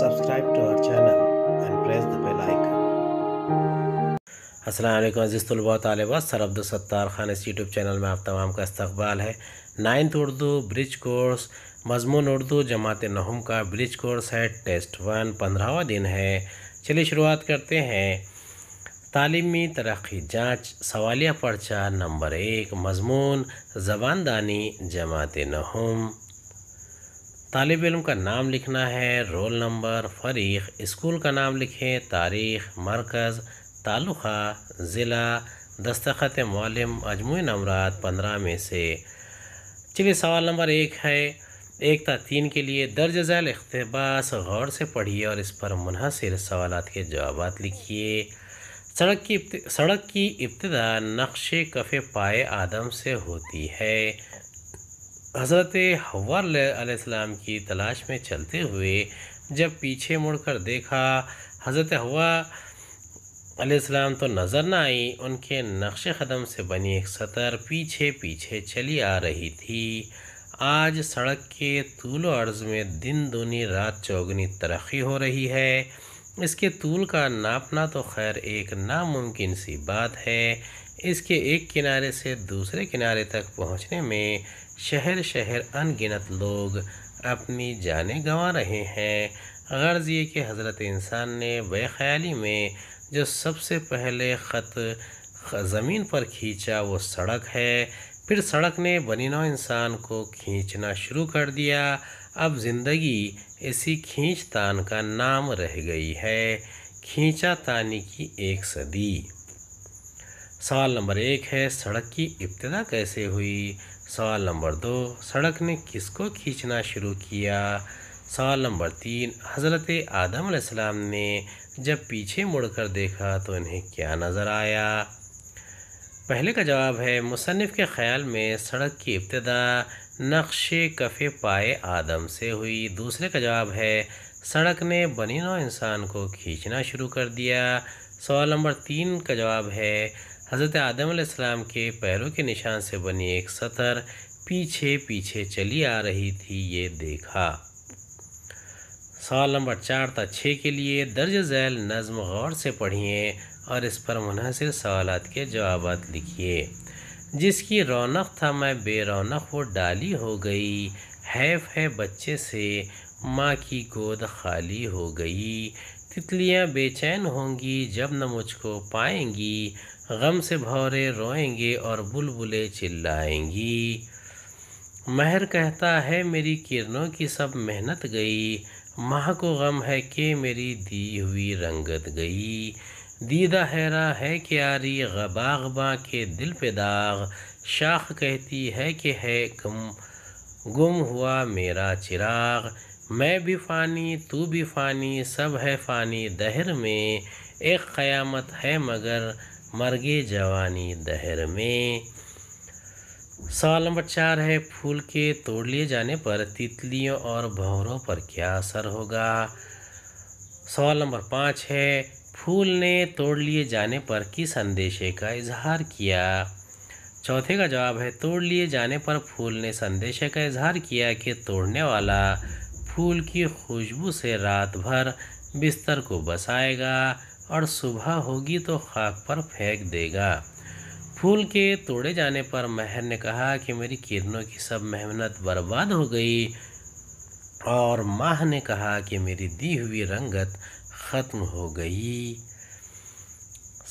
subscribe to our channel and press the bell icon. Aslam अज़ीज़लबा तलबा sir Abdul Sattar Khan इस YouTube channel में आप तमाम का इस्तबाल है नाइन्थ उर्दू ब्रिज कोर्स मजमून उर्दू जमात नहम का ब्रिज कोर्स है टेस्ट वन पंद्रहवा दिन है चलिए शुरुआत करते हैं तालीमी तरक्की जाँच सवालिया पर्चा नंबर एक मजमून ज़बानदानी जमात नहम तालब इम का नाम लिखना है रोल नंबर फरीक स्कूल का नाम लिखें तारीख मरकज़ ताल्लुक़ा ज़िला दस्तखत मालम मजमू नमरात पंद्रह में से चलिए सवाल नंबर एक है एकता तीन के लिए दर्ज झैल अकतबास गौर से पढ़िए और इस पर मुनहसर सवाल के जवाब लिखिए सड़क की सड़क की इब्तदा नक्श कफ़े पाए आदम से होती है हज़रत हवाम की तलाश में चलते हुए जब पीछे मुड़कर देखा हज़रत हवा तो नज़र ना आई उनके नक्श कदम से बनी एक सतर पीछे पीछे चली आ रही थी आज सड़क के तूल अर्ज़ में दिन दूनी रात चौगनी तरक्की हो रही है इसके तूल का नापना तो खैर एक नामुमकिन सी बात है इसके एक किनारे से दूसरे किनारे तक पहुंचने में शहर शहर अनगिनत लोग अपनी जानें गंवा रहे हैं गर्ज ये कि हज़रत इंसान ने बेख्याली में जो सबसे पहले ख़त ज़मीन पर खींचा वो सड़क है फिर सड़क ने बनिनौ इंसान को खींचना शुरू कर दिया अब ज़िंदगी इसी खींच तान का नाम रह गई है खींचा तानी की एक सदी सवाल नंबर एक है सड़क की इब्तदा कैसे हुई सवाल नंबर दो सड़क ने किसको खींचना शुरू किया सवाल नंबर तीन हज़रत आदम ने जब पीछे मुड़कर देखा तो इन्हें क्या नज़र आया पहले का जवाब है मुसनफ़ के ख्याल में सड़क की इब्तदा नक्श कफ़े पाए आदम से हुई दूसरे का जवाब है सड़क ने बनी नौ इंसान को खींचना शुरू कर दिया सवाल नंबर तीन का जवाब है हज़रत आदम के पैरों के निशान से बनी एक सतर पीछे पीछे चली आ रही थी ये देखा सवाल नंबर चार तक छः के लिए दर्ज झैल नज़म गौर से पढ़िए और इस पर मुनहसर सवालत के जवाब लिखिए जिसकी रौनक था मैं बे रौनक वो डाली हो गई हैफ है बच्चे से माँ की गोद खाली हो गई तितलियाँ बेचैन होंगी जब न मुझको पाएंगी गम से भौरे रोएंगे और बुलबुलें चिल्लाएंगी महर कहता है मेरी किरणों की सब मेहनत गई माह को गम है कि मेरी दी हुई रंगत गई दीदा हैरा है क्यारी गबागबा के दिल पे दाग शाख कहती है कि है कम गुम हुआ मेरा चिराग मैं भी फ़ानी तू भी फ़ानी सब है फ़ानी दहर में एक क़यामत है मगर मर गए जवानी दहर में सवाल नंबर चार है फूल के तोड़ लिए जाने पर तितलियों और भंवरों पर क्या असर होगा सवाल नंबर पाँच है फूल ने तोड़ लिए जाने पर किस संदेशे का इजहार किया चौथे का जवाब है तोड़ लिए जाने पर फूल ने संदेशे का इजहार किया कि तोड़ने वाला फूल की खुशबू से रात भर बिस्तर को बसाएगा और सुबह होगी तो खाक पर फेंक देगा फूल के तोड़े जाने पर महर ने कहा कि मेरी किरणों की सब मेहनत बर्बाद हो गई और माह ने कहा कि मेरी दी हुई रंगत ख़त्म हो गई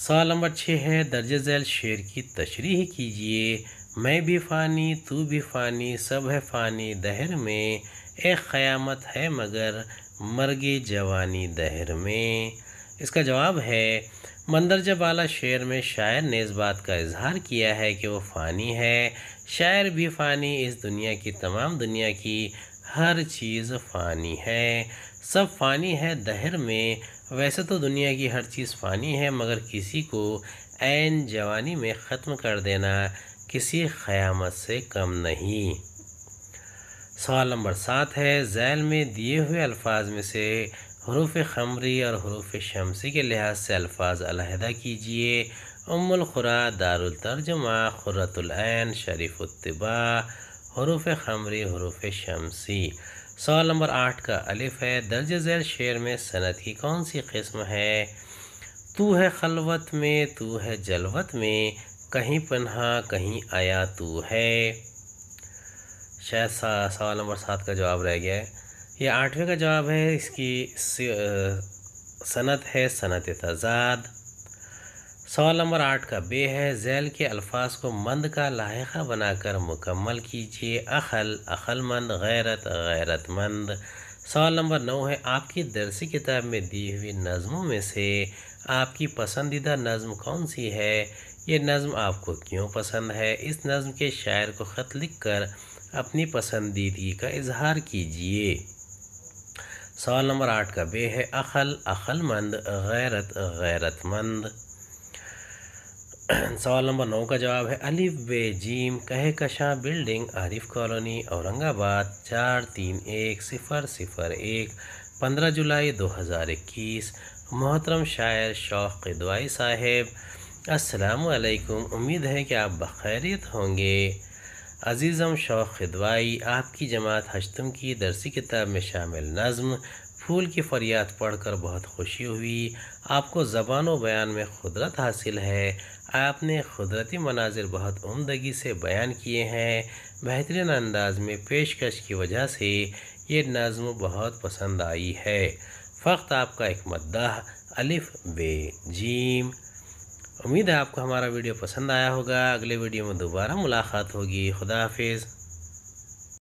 सवाल नंबर छः है दर्ज झैल शेर की तशरीह कीजिए मैं भी फ़ानी तू भी फ़ानी सब है फ़ानी दहर में एक क़यामत है मगर मर मरगे जवानी दहर में इसका जवाब है मंदरजा बाला शेर में शायर ने इस बात का इजहार किया है कि वो फ़ानी है शायर भी फ़ानी इस दुनिया की तमाम दुनिया की हर चीज़ फ़ानी है सब फ़ानी है दहर में वैसे तो दुनिया की हर चीज़ फ़ानी है मगर किसी को ऐन जवानी में ख़त्म कर देना किसी क़यामत से कम नहीं सवाल नंबर सात है जैल में दिए हुए अल्फाज में से हरूफ खमरी और हरूफ शमसी के लिहाज से अल्फाज अलहदा कीजिए उमुलखुरा दारुलतर्जमा शरीफ शरीफ़ुलतबा हरूफ खमरी हरूफ शमसी सवाल नंबर आठ का अलिफ है दर्ज झैल शेर में सनत की कौन सी किस्म है तू है खलवत में तू है जलवत में कहीं पन्हा कहीं आया तू है शायद सा सवाल नंबर सात का जवाब रह गया है यह आठवें का जवाब है इसकी सनत है सनत तजाद सवाल नंबर आठ का बे है जैल के अल्फाज को मंद का लायका बनाकर मुकम्मल कीजिए अखल अखलमंद गैरत गैरतमंद सवाल नंबर नौ है आपकी दरसी किताब में दी हुई नज़मों में से आपकी पसंदीदा नज़म कौन सी है ये नज़म आपको क्यों पसंद है इस नज़म के शायर को ख़त लिख कर अपनी पसंदीदगी का इजहार कीजिए सवाल नंबर आठ का बे है अखल अखलमंद गैरत गैरतमंद सवाल नंबर नौ का जवाब है अलिफ बे जीम कह कशा बिल्डिंग आरिफ कॉलोनी औरंगाबाद चार तीन एक सिफर सिफर एक पंद्रह जुलाई दो हज़ार इक्कीस मोहतरम शायर शौक़ दुआई साहेब असलकुम उम्मीद है कि आप बखैरियत होंगे अज़ीज़म शौक़ दुआई आपकी जमात हशतम की दरसी किताब में शामिल नज़म फूल की फरियाद पढ़कर बहुत खुशी हुई आपको ज़बान व बयान में खुदरत हासिल है आपने कुदरती मनाजिर बहुत उमदगी से बयान किए हैं बेहतरीन अंदाज में पेशकश की वजह से ये नज़म बहुत पसंद आई है फ़क्त आपका एक मद्दा अलिफ बे जीम उम्मीद है आपको हमारा वीडियो पसंद आया होगा अगले वीडियो में दोबारा मुलाकात होगी खुदा हाफिज़